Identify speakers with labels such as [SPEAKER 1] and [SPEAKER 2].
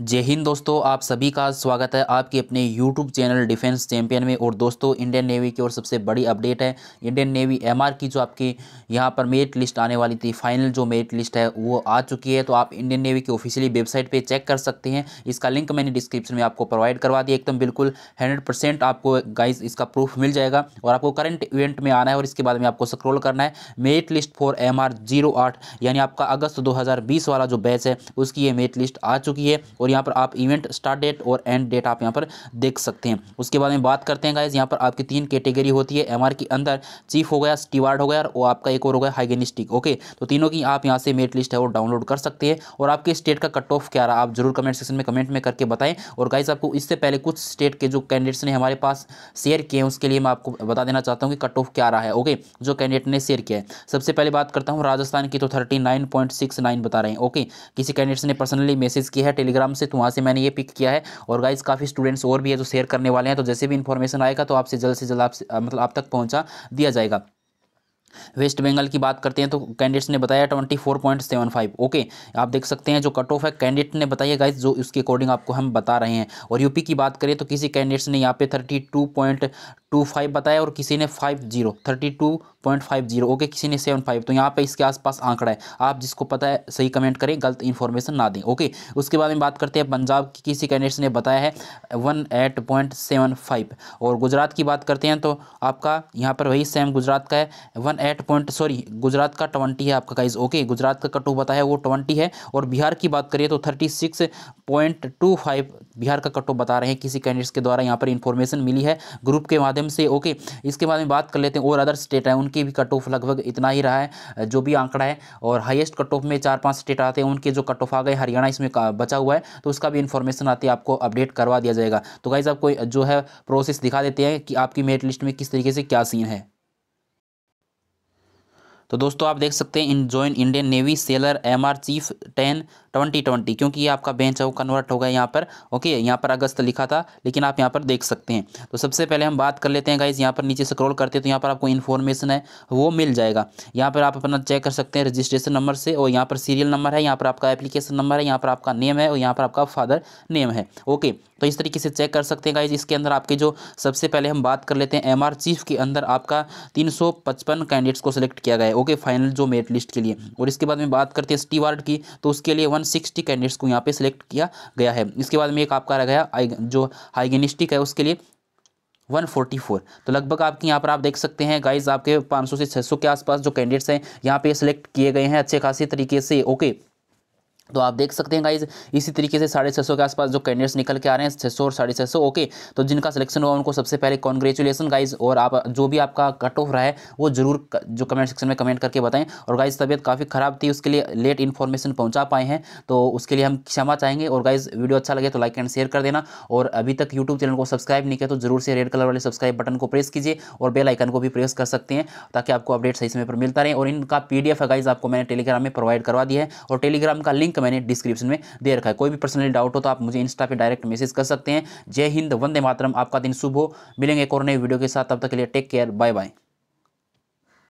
[SPEAKER 1] जय हिंद दोस्तों आप सभी का स्वागत है आपके अपने यूट्यूब चैनल डिफेंस चैंपियन में और दोस्तों इंडियन नेवी की और सबसे बड़ी अपडेट है इंडियन नेवी एमआर की जो आपकी यहां पर मेरिट लिस्ट आने वाली थी फाइनल जो मेरिट लिस्ट है वो आ चुकी है तो आप इंडियन नेवी की ऑफिशियली वेबसाइट पर चेक कर सकते हैं इसका लिंक मैंने डिस्क्रिप्शन में आपको प्रोवाइड करवा दिया एकदम बिल्कुल हंड्रेड आपको गाइज इसका प्रूफ मिल जाएगा और आपको करंट इवेंट में आना है और इसके बाद में आपको स्क्रोल करना है मेरिट लिस्ट फॉर एम यानी आपका अगस्त दो वाला जो बैच है उसकी ये मेरिट लिस्ट आ चुकी है और यहाँ पर आप इवेंट स्टार्ट डेट और एंड डेट आप यहाँ पर देख सकते हैं उसके बाद में बात करते हैं गाइज यहाँ पर आपकी तीन कैटेगरी होती है एम के अंदर चीफ हो गया स्टीवार्ड हो गया और आपका एक और हो गया हाइगेनिस्टिक ओके तो तीनों की आप यहाँ से मेरिट लिस्ट है वो डाउनलोड कर सकते हैं और आपके स्टेट का कट ऑफ क्या रहा आप जरूर कमेंट सेक्शन में कमेंट में करके बताएं और गाइज आपको इससे पहले कुछ स्टेट के जो कैंडिडेट्स ने हमारे पास शेयर किए हैं उसके लिए मैं आपको बता देना चाहता हूँ कि कट ऑफ क्या रहा है ओके जो कैंडिडेट ने शेयर किया है सबसे पहले बात करता हूँ राजस्थान की तो थर्टी बता रहे हैं ओके किसी कैंडिडेट्स ने पर्सनली मैसेज किया है टेलीग्राम से तो वहाँ से मैंने ये पिक किया है और गाइज काफ़ी स्टूडेंट्स और भी है जो शेयर करने वाले हैं तो जैसे भी इन्फॉर्मेशन आएगा तो आपसे जल्द से जल्द आप मतलब आप तक पहुँचा दिया जाएगा वेस्ट बंगाल की बात करते हैं तो कैंडिडेट्स ने बताया twenty four point seven five okay आप देख सकते हैं जो कट ऑफ है कैंडिडेट ने बताया गाइज जो उसके अकॉर्डिंग आपको हम बता रहे हैं और यूपी की बात करें तो किसी कैंडिडेट्स ने यहाँ पे thirty two point two five बताया और किसी ने five zero thirty two point five zero okay किसी ने सेवन फाइव तो यहाँ पे इसके आसपास आंकड़ा है आप जिसको पता है सही कमेंट करें गलत इन्फॉर्मेशन ना दें ओके उसके बाद में बात करते हैं पंजाब की किसी कैंडिडेट्स ने बताया है one eight point seven five और गुजरात की बात करते हैं तो आपका यहाँ पर वही सेम गुजरात का है one eight point sorry Gujarat का ट्वेंटी है आपका काइज ओके गुजरात का कटू बताया है वो ट्वेंटी है और बिहार की बात करिए तो thirty six point two five Bihar का कटू बता रहे हैं किसी कैंडिडेट्स के द्वारा यहाँ पर इन्फॉर्मेशन मिली है ग्रुप के माध्यम माध्यम से ओके इसके बाद में बात कर लेते हैं और अदर स्टेट हैं उनके भी कट ऑफ लगभग इतना ही रहा है जो भी आंकड़ा है और हाइएस्ट कट ऑफ में चार पाँच स्टेट आते हैं उनके जो कट ऑफ आ गए हरियाणा इसमें बचा हुआ है तो उसका भी इन्फॉर्मेशन आती है आपको अपडेट करवा दिया जाएगा तो गाइज आपको जो है प्रोसेस दिखा देते हैं कि आपकी मेरिट लिस्ट में किस तरीके से क्या सीन है तो दोस्तों आप देख सकते हैं इन join Indian Navy sailor M R chief ten twenty twenty क्योंकि ये आपका बेंच है वो कन्वर्ट होगा यहाँ पर ओके यहाँ पर अगस्त लिखा था लेकिन आप यहाँ पर देख सकते हैं तो सबसे पहले हम बात कर लेते हैं गाइज यहाँ पर नीचे स्क्रॉल करते हैं तो यहाँ पर आपको इन्फॉर्मेशन है वो मिल जाएगा यहाँ पर आप अपना चेक कर सकते हैं रजिस्ट्रेशन नंबर से और यहाँ पर सीरियल नंबर है यहाँ पर आपका एप्लीकेशन नंबर है यहाँ पर आपका नेम है और यहाँ पर आपका फादर नेम है ओके तो इस तरीके से चेक कर सकते हैं गाइज इसके अंदर आपके जो सबसे पहले हम बात कर लेते हैं एम चीफ के अंदर आपका तीन कैंडिडेट्स को सिलेक्ट किया गया है ओके फाइनल जो मेरिट लिस्ट के लिए और इसके बाद में बात करते हैं वार्ड की तो उसके लिए 160 कैंडिडेट्स को यहाँ पे सिलेक्ट किया गया है इसके बाद में एक आपका रह गया जो हाइगेनिस्टिक है उसके लिए 144 तो लगभग आपके यहाँ पर आप देख सकते हैं गाइज आपके 500 से 600 के आसपास जो कैंडिडेट्स हैं यहाँ पे सिलेक्ट किए गए हैं अच्छे खासी तरीके से ओके तो आप देख सकते हैं गाइज इसी तरीके से साढ़े छः सौ के आसपास जो कैंडिडेट्स निकल के आ रहे हैं छः सौ और साढ़े छः सौ ओके तो जिनका सिलेक्शन हुआ उनको सबसे पहले कॉन्ग्रेचुलेसन गाइज और आप जो भी आपका कट ऑफ रहा है वो जरूर जो कमेंट सेक्शन में कमेंट करके बताएं और गाइज तबीयत काफ़ी ख़राब थी उसके लिए लेट इन्फॉर्मेशन पहुँचा पाए हैं तो उसके लिए हम क्षमा चाहेंगे और गाइज वीडियो अच्छा लगे तो लाइक एंड शेयर कर देना और अभी तक यूट्यूब चैनल को सब्सक्राइब नहीं किया तो जरूर से रेड कलर वाले सब्सक्राइब बटन को प्रेस कीजिए और बेल आइकन को भी प्रेस कर सकते हैं ताकि आपको अपडेट सही समय पर मिलता रहे और इनका पी डी एफ गाइज आपको मैंने टेलीग्राम में प्रोवाइड करवा दिया है और टेलीग्राम का लिंक लिंक मैंने डिस्क्रिप्शन में दे रखा है कोई भी पर्सनली डाउट हो तो आप मुझे इंस्टा पे डायरेक्ट मैसेज कर सकते हैं जय हिंद वंदे मातरम आपका दिन शुभ हो मिलेंगे नई वीडियो के साथ तब तक के लिए टेक केयर बाय बाय